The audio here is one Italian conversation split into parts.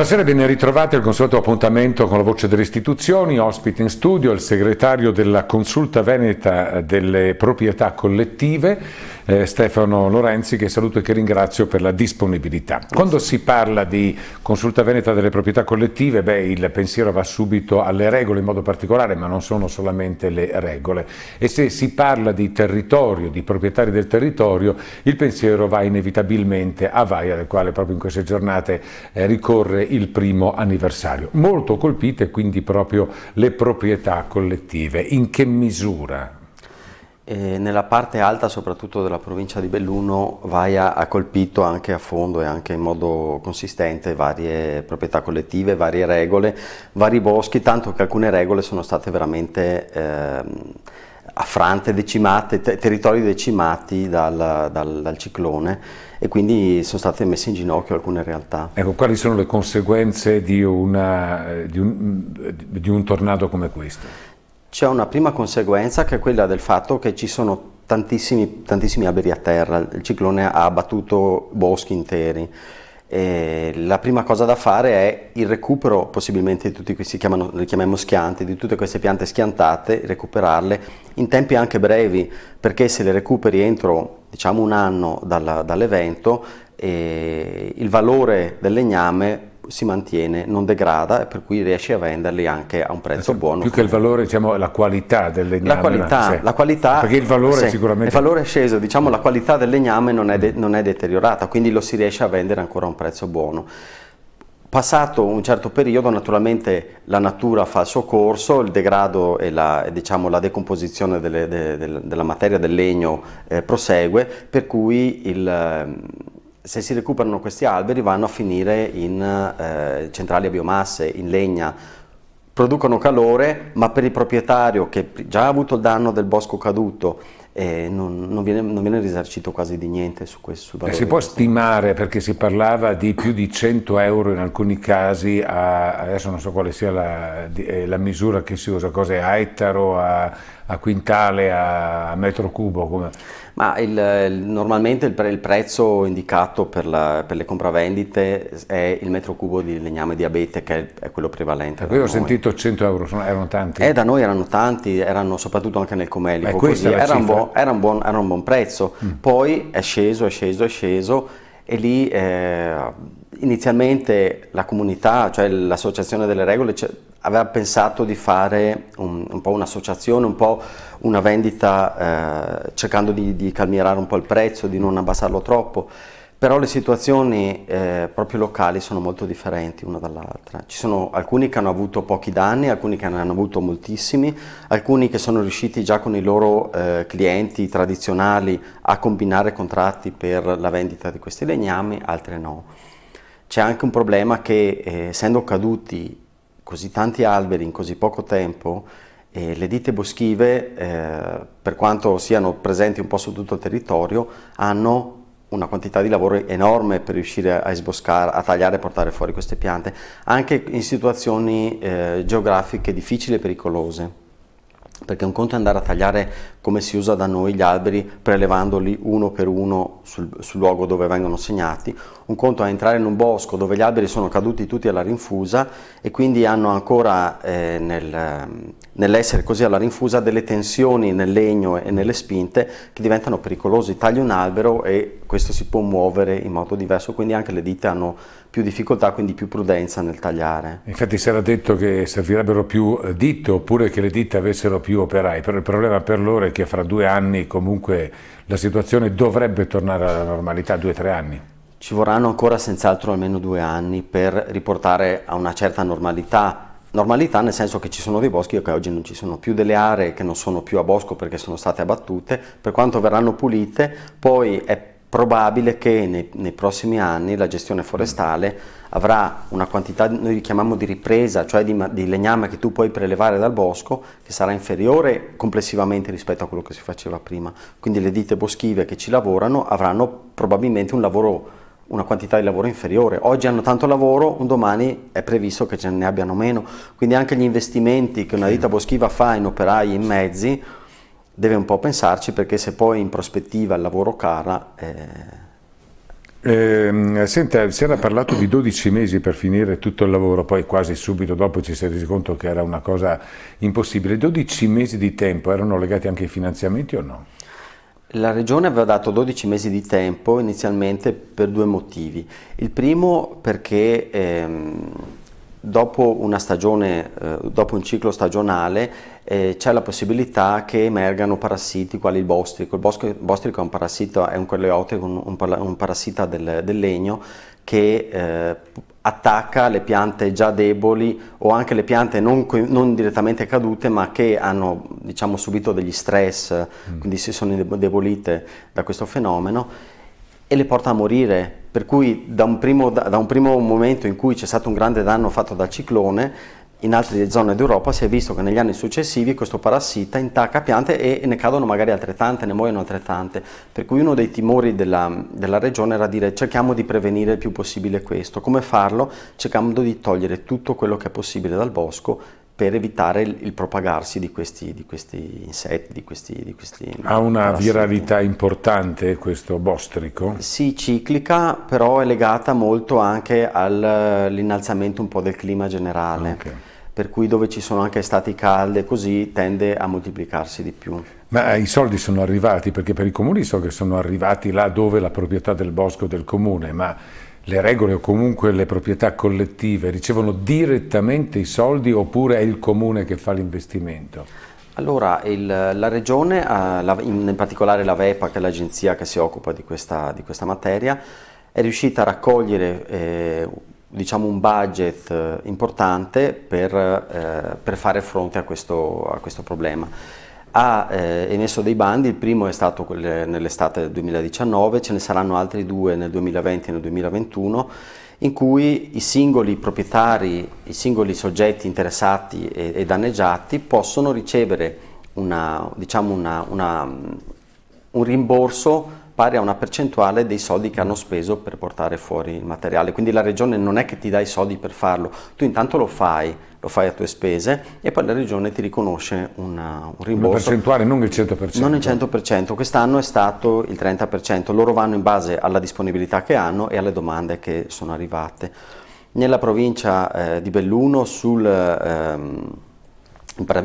Buonasera, ben ritrovati al consueto appuntamento con la voce delle istituzioni, ospite in studio il segretario della Consulta Veneta delle Proprietà Collettive eh, Stefano Lorenzi che saluto e che ringrazio per la disponibilità. Quando si parla di consulta veneta delle proprietà collettive, beh, il pensiero va subito alle regole in modo particolare, ma non sono solamente le regole. E se si parla di territorio, di proprietari del territorio, il pensiero va inevitabilmente a Vaia, del quale proprio in queste giornate eh, ricorre il primo anniversario. Molto colpite quindi proprio le proprietà collettive. In che misura e nella parte alta soprattutto della provincia di Belluno Vaia ha colpito anche a fondo e anche in modo consistente varie proprietà collettive, varie regole, vari boschi, tanto che alcune regole sono state veramente eh, affrante, decimate, te territori decimati dal, dal, dal, ciclone e quindi sono state messe in ginocchio alcune realtà. Ecco, quali sono le conseguenze di, una, di, un, di un tornado come questo? C'è una prima conseguenza che è quella del fatto che ci sono tantissimi, tantissimi alberi a terra, il ciclone ha abbattuto boschi interi. E la prima cosa da fare è il recupero possibilmente di tutti questi, chiamano, li chiamiamo schianti, di tutte queste piante schiantate, recuperarle in tempi anche brevi, perché se le recuperi entro diciamo un anno dall'evento, dall eh, il valore del legname si mantiene, non degrada e per cui riesci a venderli anche a un prezzo buono. Più che il valore, diciamo la qualità del legname. La qualità, sì. la qualità perché il valore sì, è sicuramente... Il valore è sceso, diciamo la qualità del legname non è, de- non è deteriorata, quindi lo si riesce a vendere ancora a un prezzo buono. Passato un certo periodo, naturalmente la natura fa il suo corso, il degrado e la, diciamo, la decomposizione delle, de, de, della materia del legno eh, prosegue, per cui il se si recuperano questi alberi vanno a finire in eh, centrali a biomasse, in legna, producono calore, ma per il proprietario che già ha avuto il danno del bosco caduto eh, non, non, viene, non, viene, risarcito quasi di niente su questo. Sul si può stimare, perché si parlava di più di 100 euro in alcuni casi, a, adesso non so quale sia la, eh, la misura che si usa, cose a ettaro, a, a quintale, a metro cubo? Come... Ma il, normalmente il, pre, il, prezzo indicato per, la, per, le compravendite è il metro cubo di legname di abete, che è, è quello prevalente. Io ho sentito 100 euro, sono, erano tanti? Eh, da noi erano tanti, erano soprattutto anche nel Comelico, Beh, era, un buon, era, un buon, era, un buon, prezzo. Mm. Poi è sceso, è sceso, è sceso e lì... Eh, inizialmente la comunità, cioè l'associazione delle regole, cioè, aveva pensato di fare un, un po' un'associazione, un po' una vendita eh, cercando di, di calmierare un po' il prezzo, di non abbassarlo troppo, però le situazioni eh, proprio locali sono molto differenti una dall'altra. Ci sono alcuni che hanno avuto pochi danni, alcuni che ne hanno avuto moltissimi, alcuni che sono riusciti già con i loro eh, clienti tradizionali a combinare contratti per la vendita di questi legnami, altri no. C'è anche un problema che eh, essendo caduti così tanti alberi in così poco tempo, eh, le ditte boschive, eh, per quanto siano presenti un po' su tutto il territorio, hanno una quantità di lavoro enorme per riuscire a sboscare, a tagliare e portare fuori queste piante, anche in situazioni eh, geografiche difficili e pericolose perché un conto è andare a tagliare come si usa da noi gli alberi prelevandoli uno per uno sul, sul luogo dove vengono segnati, un conto è entrare in un bosco dove gli alberi sono caduti tutti alla rinfusa e quindi hanno ancora eh, nel, nell'essere così alla rinfusa delle tensioni nel legno e nelle spinte che diventano pericolosi, tagli un albero e questo si può muovere in modo diverso, quindi anche le dita hanno più difficoltà, quindi più prudenza nel tagliare. Infatti si era detto che servirebbero più eh, ditte oppure che le ditte avessero più operai, però il problema per loro è che fra due anni comunque la situazione dovrebbe tornare alla normalità, due o tre anni. Ci vorranno ancora senz'altro almeno due anni per riportare a una certa normalità normalità nel senso che ci sono dei boschi che oggi non ci sono più, delle aree che non sono più a bosco perché sono state abbattute, per quanto verranno pulite, poi è probabile che nei, nei, prossimi anni la gestione forestale avrà una quantità, noi chiamiamo di ripresa, cioè di, di, legname che tu puoi prelevare dal bosco, che sarà inferiore complessivamente rispetto a quello che si faceva prima. Quindi le ditte boschive che ci lavorano avranno probabilmente un lavoro, una quantità di lavoro inferiore. Oggi hanno tanto lavoro, un domani è previsto che ce ne abbiano meno. Quindi anche gli investimenti che una ditta boschiva fa in operai in mezzi deve un po' pensarci perché se poi in prospettiva il lavoro cala... Eh... Eh, senta, si era parlato di 12 mesi per finire tutto il lavoro, poi quasi subito dopo ci si è resi conto che era una cosa impossibile. 12 mesi di tempo erano legati anche ai finanziamenti o no? La Regione aveva dato 12 mesi di tempo inizialmente per due motivi. Il primo perché ehm, dopo, stagione, eh, dopo un ciclo stagionale eh, c'è la possibilità che emergano parassiti quali il bostrico. Il bosco, bostrico è un parassita, è un coleotico, un, un, parassita del, del legno che eh, attacca le piante già deboli o anche le piante non, non direttamente cadute ma che hanno diciamo, subito degli stress, mm. quindi si sono indebolite da questo fenomeno e le porta a morire. Per cui da un primo, da un primo momento in cui c'è stato un grande danno fatto dal ciclone, in altre zone d'Europa si è visto che negli anni successivi questo parassita intacca piante e ne cadono magari altrettante, ne muoiono altrettante, per cui uno dei timori della, della regione era dire cerchiamo di prevenire il più possibile questo, come farlo? Cercando di togliere tutto quello che è possibile dal bosco per evitare il, il propagarsi di questi, di questi, insetti, di questi, di questi Ha una parassiti. viralità importante questo bostrico? Sì, ciclica, però è legata molto anche all'innalzamento eh, un po' del clima generale. Okay per cui dove ci sono anche stati calde così tende a moltiplicarsi di più. Ma eh, i soldi sono arrivati, perché per i comuni so che sono arrivati là dove la proprietà del bosco del comune, ma le regole o comunque le proprietà collettive ricevono direttamente i soldi oppure è il comune che fa l'investimento? Allora, il, la regione, eh, in particolare la VEPA, che è l'agenzia che si occupa di questa, di questa materia, è riuscita a raccogliere eh, diciamo, un budget eh, importante per, eh, per fare fronte a questo, a questo problema. Ha eh, emesso dei bandi, il primo è stato nell'estate del 2019, ce ne saranno altri due nel 2020 e nel 2021, in cui i singoli proprietari, i singoli soggetti interessati e, e danneggiati possono ricevere una, diciamo una, una, un rimborso pari a una percentuale dei soldi che hanno speso per portare fuori il materiale. Quindi la regione non è che ti dà i soldi per farlo, tu intanto lo fai, lo fai a tue spese e poi la regione ti riconosce uh, una, un rimborso. Una percentuale, non il 100%. Non il 100%, quest'anno è stato il 30%, loro vanno in base alla disponibilità che hanno e alle domande che sono arrivate. Nella provincia eh, di Belluno sul... Ehm,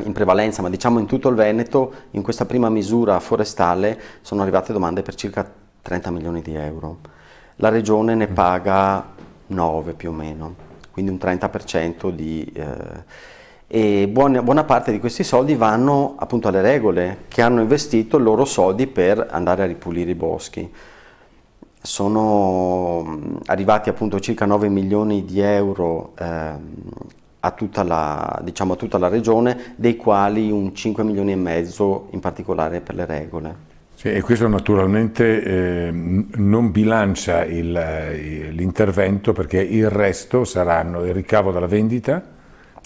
in prevalenza, ma diciamo in tutto il Veneto, in questa prima misura forestale sono arrivate domande per circa 30 milioni di euro. La regione ne mm. paga 9 più o meno, quindi un 30% di... Eh, e buona, buona, parte di questi soldi vanno appunto alle regole che hanno investito i loro soldi per andare a ripulire i boschi. Sono mm, arrivati appunto circa 9 milioni di euro eh, a tutta, la, diciamo, a tutta la regione, dei quali un 5 milioni e mezzo in particolare per le regole. Sì, e questo naturalmente eh, non bilancia eh, l'intervento perché il resto saranno il ricavo dalla vendita,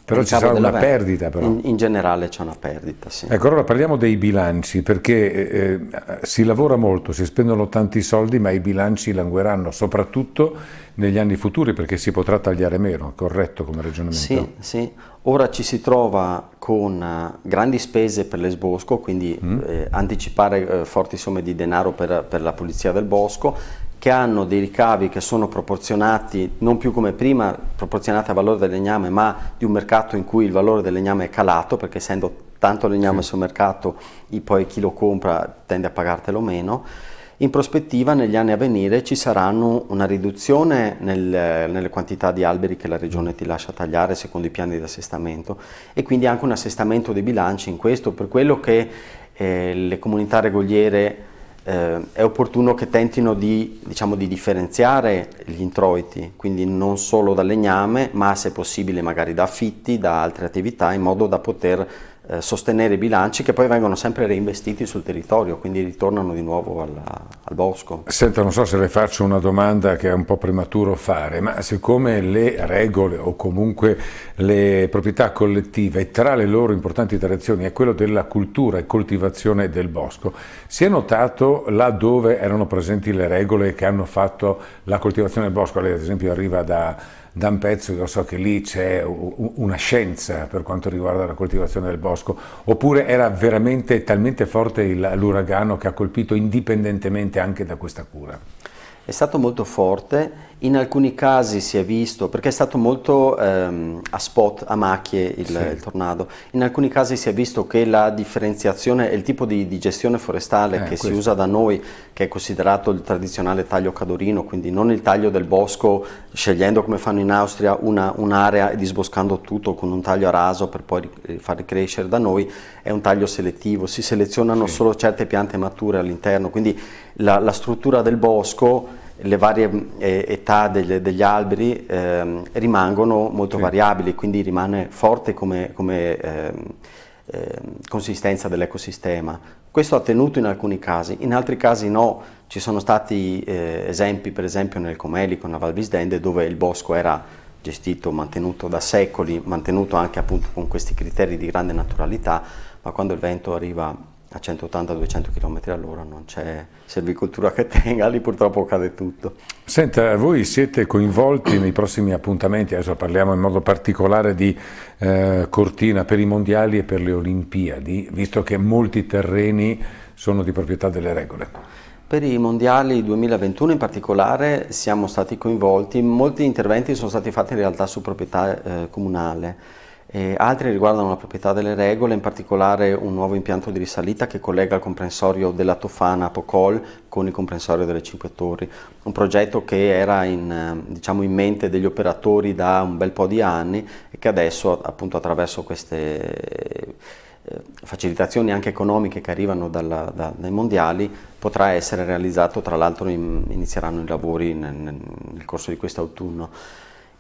però ci sarà una perdita però. In, in generale c'è una perdita, sì. Ecco, allora parliamo dei bilanci, perché eh, eh si lavora molto, si spendono tanti soldi, ma i bilanci langueranno, soprattutto negli anni futuri, perché si potrà tagliare meno, corretto come ragionamento? Sì, sì. Ora ci si trova con eh, grandi spese per l'esbosco, quindi mm. eh, anticipare eh, forti somme di denaro per, per la pulizia del bosco, che hanno dei ricavi che sono proporzionati non più come prima, proporzionati al valore del legname, ma di un mercato in cui il valore del legname è calato, perché essendo tanto legname sì. sul mercato, poi chi lo compra tende a pagartelo meno. In prospettiva negli anni a venire ci saranno una riduzione nel, nelle quantità di alberi che la regione ti lascia tagliare secondo i piani di assestamento e quindi anche un assestamento dei bilanci in questo, per quello che eh, le comunità regoliere eh, è opportuno che tentino di, diciamo, di, differenziare gli introiti, quindi non solo dal legname, ma se possibile magari da affitti, da altre attività, in modo da poter eh, sostenere i bilanci che poi vengono sempre reinvestiti sul territorio, quindi ritornano di nuovo alla, al bosco. Senta, non so se le faccio una domanda che è un po' prematuro fare, ma siccome le regole o comunque le proprietà collettive tra le loro importanti tradizioni è quello della cultura e coltivazione del bosco, si è notato là dove erano presenti le regole che hanno fatto la coltivazione del bosco, lei ad esempio arriva da da un pezzo io so che lì c'è una scienza per quanto riguarda la coltivazione del bosco, oppure era veramente talmente forte l'uragano che ha colpito indipendentemente anche da questa cura? È stato molto forte in alcuni casi si è visto, perché è stato molto ehm, a spot, a macchie il, sì. il, tornado, in alcuni casi si è visto che la differenziazione e il tipo di, di, gestione forestale eh, che questo. si usa da noi, che è considerato il tradizionale taglio cadorino, quindi non il taglio del bosco scegliendo come fanno in Austria un'area e disboscando tutto con un taglio a raso per poi eh, far crescere da noi, è un taglio selettivo, si selezionano sì. solo certe piante mature all'interno, quindi la, la struttura del bosco le varie eh, età degli, degli alberi ehm, rimangono molto sì. variabili, quindi rimane forte come, come ehm, ehm, consistenza dell'ecosistema. Questo ha tenuto in alcuni casi, in altri casi no. Ci sono stati eh, esempi, per esempio nel Comelico, nella Val dove il bosco era gestito, mantenuto da secoli, mantenuto anche appunto con questi criteri di grande naturalità, ma quando il vento arriva a 180-200 km all'ora non c'è servicoltura che tenga, lì purtroppo cade tutto. Senta, voi siete coinvolti nei prossimi appuntamenti, adesso parliamo in modo particolare di eh, Cortina per i mondiali e per le Olimpiadi, visto che molti terreni sono di proprietà delle regole. Per i mondiali 2021 in particolare siamo stati coinvolti, molti interventi sono stati fatti in realtà su proprietà eh, comunale eh, altri riguardano la proprietà delle regole, in particolare un nuovo impianto di risalita che collega il comprensorio della Tofana a Pocol con il comprensorio delle Cinque Torri, un progetto che era in, diciamo, in mente degli operatori da un bel po' di anni e che adesso appunto attraverso queste eh, facilitazioni anche economiche che arrivano dalla, da, dai mondiali potrà essere realizzato, tra l'altro in, inizieranno i lavori nel, nel corso di quest'autunno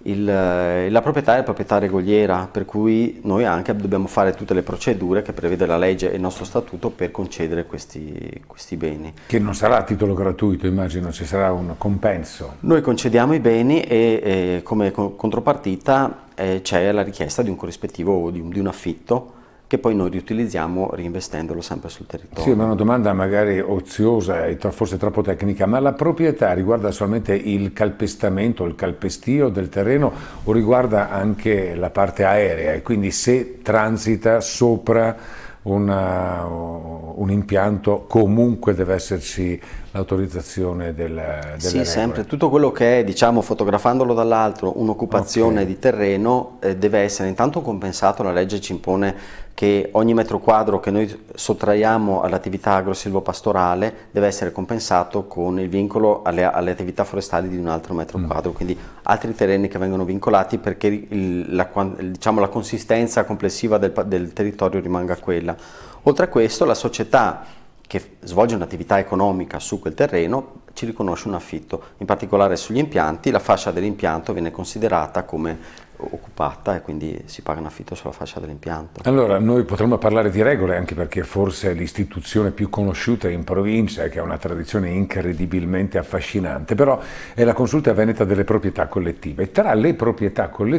il, eh, la proprietà è proprietà regoliera, per cui noi anche dobbiamo fare tutte le procedure che prevede la legge e il nostro statuto per concedere questi, questi beni. Che non sarà a titolo gratuito, immagino, ci sarà un compenso. Noi concediamo i beni e, e eh, come co contropartita eh, c'è la richiesta di un corrispettivo o di, di un affitto che poi noi riutilizziamo reinvestendolo sempre sul territorio. Sì, ma una domanda magari oziosa e forse troppo tecnica, ma la proprietà riguarda solamente il calpestamento, il calpestio del terreno o riguarda anche la parte aerea e quindi se transita sopra una, un impianto comunque deve esserci l'autorizzazione del, delle Sì, sempre. Tutto quello che è, diciamo, fotografandolo dall'altro, un'occupazione okay. di terreno eh, deve essere intanto compensato, la legge ci impone che ogni metro quadro che noi sottraiamo all'attività agrosilvopastorale deve essere compensato con il vincolo alle, alle attività forestali di un altro metro mm. quadro, quindi altri terreni che vengono vincolati perché il, la, diciamo, la, consistenza complessiva del, del territorio rimanga quella. Oltre a questo la società che svolge un'attività economica su quel terreno ci riconosce un affitto. In particolare sugli impianti, la fascia dell'impianto viene considerata come occupata e quindi si paga un affitto sulla fascia dell'impianto. Allora, noi potremmo parlare di regole anche perché forse l'istituzione più conosciuta in provincia, che ha una tradizione incredibilmente affascinante, però è la consulta veneta delle proprietà collettive. Tra le proprietà collettive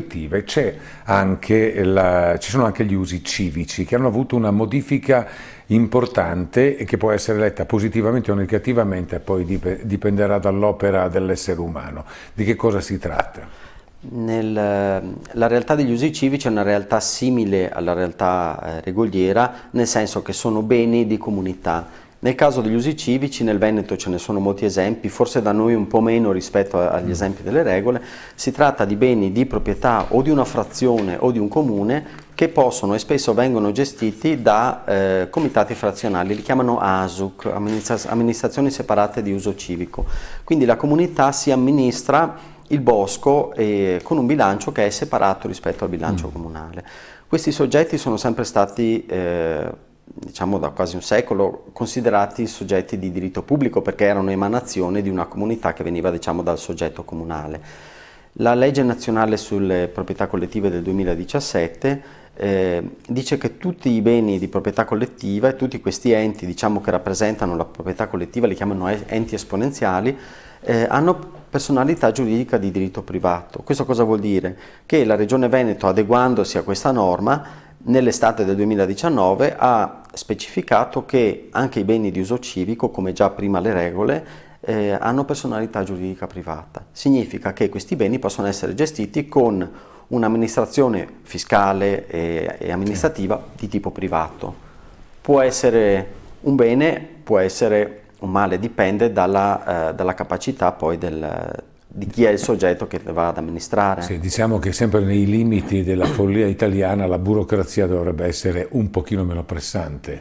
anche la, ci sono anche gli usi civici che hanno avuto una modifica importante e che può essere letta positivamente o negativamente, poi dipenderà dall'opera dell'essere umano. Di che cosa si tratta? Nel, la realtà degli usi civici è una realtà simile alla realtà eh, regoliera, nel senso che sono beni di comunità. Nel caso degli usi civici, nel Veneto ce ne sono molti esempi, forse da noi un po' meno rispetto agli mm. esempi delle regole, si tratta di beni di proprietà o di una frazione o di un comune che possono e spesso vengono gestiti da eh, comitati frazionali, li chiamano ASUC, amministra amministrazioni separate di uso civico. Quindi la comunità si amministra il bosco eh, con un bilancio che è separato rispetto al bilancio mm. comunale. Questi soggetti sono sempre stati, eh, diciamo da quasi un secolo, considerati soggetti di diritto pubblico perché erano emanazione di una comunità che veniva diciamo, dal soggetto comunale. La legge nazionale sulle proprietà collettive del 2017 eh, dice che tutti i beni di proprietà collettiva e tutti questi enti diciamo, che rappresentano la proprietà collettiva, li chiamano enti esponenziali, eh, hanno personalità giuridica di diritto privato. Questo cosa vuol dire? Che la Regione Veneto, adeguandosi a questa norma, nell'estate del 2019 ha specificato che anche i beni di uso civico, come già prima le regole, eh, hanno personalità giuridica privata. Significa che questi beni possono essere gestiti con un'amministrazione fiscale e, e amministrativa di tipo privato. Può essere un bene, può essere un male dipende dalla, eh, dalla capacità poi del, di chi è il soggetto che va ad amministrare. Sì, diciamo che sempre nei limiti della follia italiana la burocrazia dovrebbe essere un pochino meno pressante.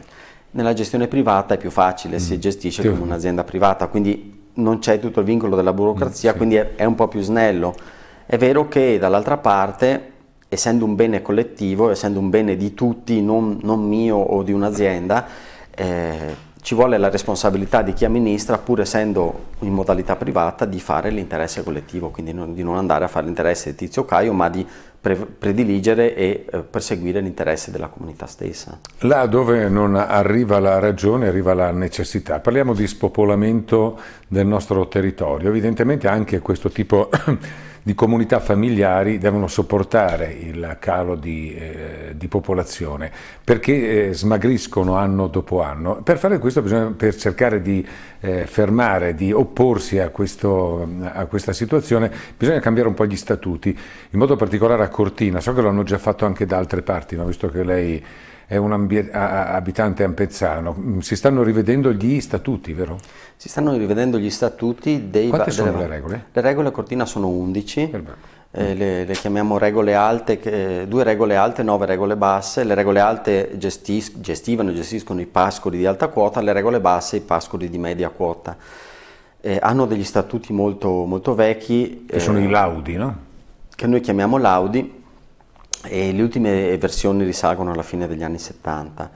Nella gestione privata è più facile, mm. si gestisce sì. come un'azienda privata, quindi non c'è tutto il vincolo della burocrazia, mm, sì. quindi è, è un po' più snello. È vero che dall'altra parte, essendo un bene collettivo, essendo un bene di tutti, non, non mio o di un'azienda, eh, ci vuole la responsabilità di chi amministra, pur essendo in modalità privata, di fare l'interesse collettivo, quindi non, di non andare a fare l'interesse di Tizio Caio, ma di pre prediligere e eh, perseguire l'interesse della comunità stessa. Là dove non arriva la ragione, arriva la necessità. Parliamo di spopolamento del nostro territorio, evidentemente anche questo tipo di comunità familiari devono sopportare il calo di, eh, di popolazione perché eh, smagriscono anno dopo anno. Per fare questo bisogna, per cercare di eh, fermare, di opporsi a, questo, a, questa situazione, bisogna cambiare un po' gli statuti, in modo particolare a Cortina, so che l'hanno già fatto anche da altre parti, ma visto che lei è un abitante ampezzano, mm, si stanno rivedendo gli statuti, vero? Si stanno rivedendo gli statuti dei... Quante sono delle, le regole? Le regole a Cortina sono 11, eh, le, le, chiamiamo regole alte, eh, due regole alte, nove regole basse, le regole alte gestis, gestivano, gestiscono i pascoli di alta quota, le regole basse i pascoli di media quota. Eh, hanno degli statuti molto, molto vecchi. Che sono eh, i laudi, no? Che noi chiamiamo laudi e le ultime versioni risalgono alla fine degli anni 70.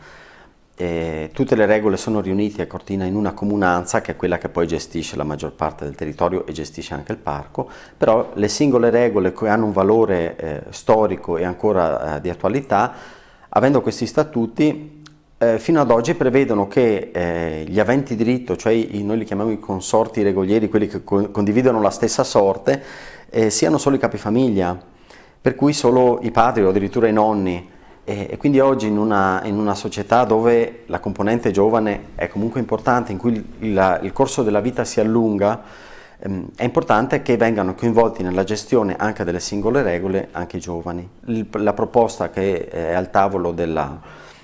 E tutte le regole sono riunite a Cortina in una comunanza che è quella che poi gestisce la maggior parte del territorio e gestisce anche il parco, però le singole regole che hanno un valore eh, storico e ancora eh, di attualità, avendo questi statuti, eh, fino ad oggi prevedono che eh, gli aventi diritto, cioè i, noi li chiamiamo i consorti regolieri, quelli che co condividono la stessa sorte, eh, siano solo i capifamiglia per cui solo i padri o addirittura i nonni. E, e quindi oggi in una, in una, società dove la componente giovane è comunque importante, in cui il, il corso della vita si allunga, ehm, è importante che vengano coinvolti nella gestione anche delle singole regole anche i giovani. Il, la proposta che è al tavolo della,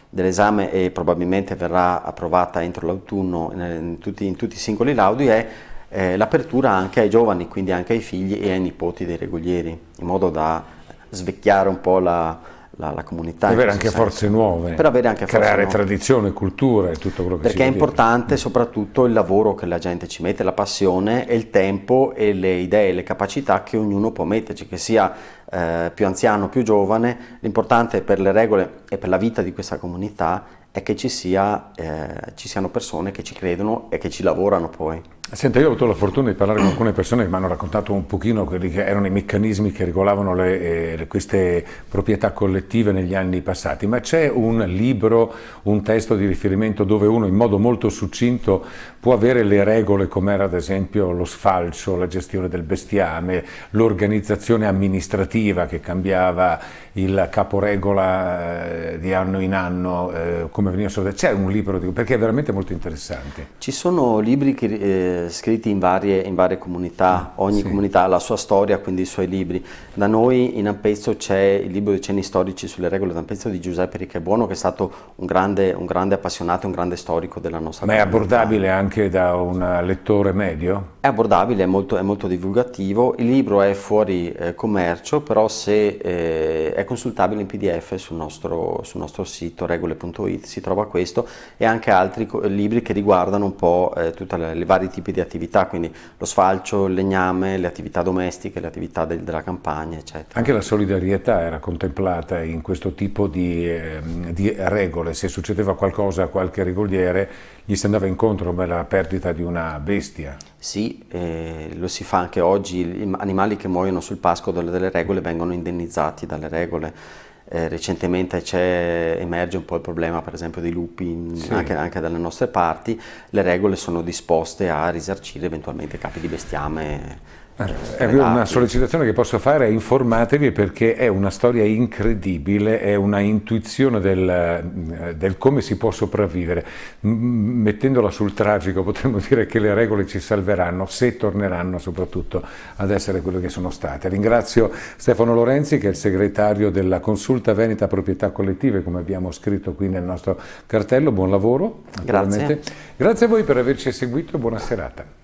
dell'esame e probabilmente verrà approvata entro l'autunno in tutti, in tutti i singoli laudi è eh, l'apertura anche ai giovani, quindi anche ai figli e ai nipoti dei regolieri, in modo da svecchiare un po' la, la, la comunità. Per avere anche senso. forze nuove, per avere anche creare nuove. tradizione, cultura e tutto quello che Perché è importante dire. Mm. soprattutto il lavoro che la gente ci mette, la passione e il tempo e le idee, le capacità che ognuno può metterci, che sia eh, più anziano, più giovane, l'importante per le regole e per la vita di questa comunità è che ci, sia, eh, ci siano persone che ci credono e che ci lavorano poi. Senta, io ho avuto la fortuna di parlare con alcune persone che mi hanno raccontato un pochino quelli che erano i meccanismi che regolavano le, eh, queste proprietà collettive negli anni passati, ma c'è un libro, un testo di riferimento dove uno in modo molto succinto può avere le regole come era ad esempio lo sfalcio, la gestione del bestiame, l'organizzazione amministrativa che cambiava il caporegola eh, di anno in anno, eh, come veniva sortito. C'è un libro, perché è veramente molto interessante. Ci sono libri che... Eh eh, scritti in varie, in varie comunità, ogni sì. comunità ha la sua storia, quindi i suoi libri. Da noi in Ampezzo c'è il libro di cenni storici sulle regole d'Ampezzo di Giuseppe Ricchebuono che è stato un grande, un grande appassionato, un grande storico della nostra Ma comunità. Ma è abbordabile anche da un lettore medio? È abbordabile, è molto, è molto divulgativo, il libro è fuori eh, commercio, però se, eh, è consultabile in pdf sul nostro, sul nostro sito regole.it, si trova questo e anche altri libri che riguardano un po' eh, tutte le, le varie tipologie tipi di attività, quindi lo sfalcio, il legname, le attività domestiche, le attività del, della campagna, eccetera. Anche la solidarietà era contemplata in questo tipo di, ehm, di regole, se succedeva qualcosa a qualche rigoliere gli si andava incontro come la perdita di una bestia. Sì, eh, lo si fa anche oggi, gli animali che muoiono sul pascolo delle regole vengono indennizzati dalle regole. Eh, recentemente emerge un po' il problema per esempio dei lupi in, sì. anche, anche, dalle nostre parti, le regole sono disposte a risarcire eventualmente capi di bestiame è eh, esatto. una sollecitazione che posso fare è informatevi perché è una storia incredibile, è una intuizione del, eh, del come si può sopravvivere. Mettendola sul tragico potremmo dire che le regole ci salveranno, se torneranno soprattutto ad essere quelle che sono state. Ringrazio Stefano Lorenzi che è il segretario della Consulta Veneta Proprietà Collettive, come abbiamo scritto qui nel nostro cartello. Buon lavoro. Grazie. Grazie a voi per averci seguito e buona serata.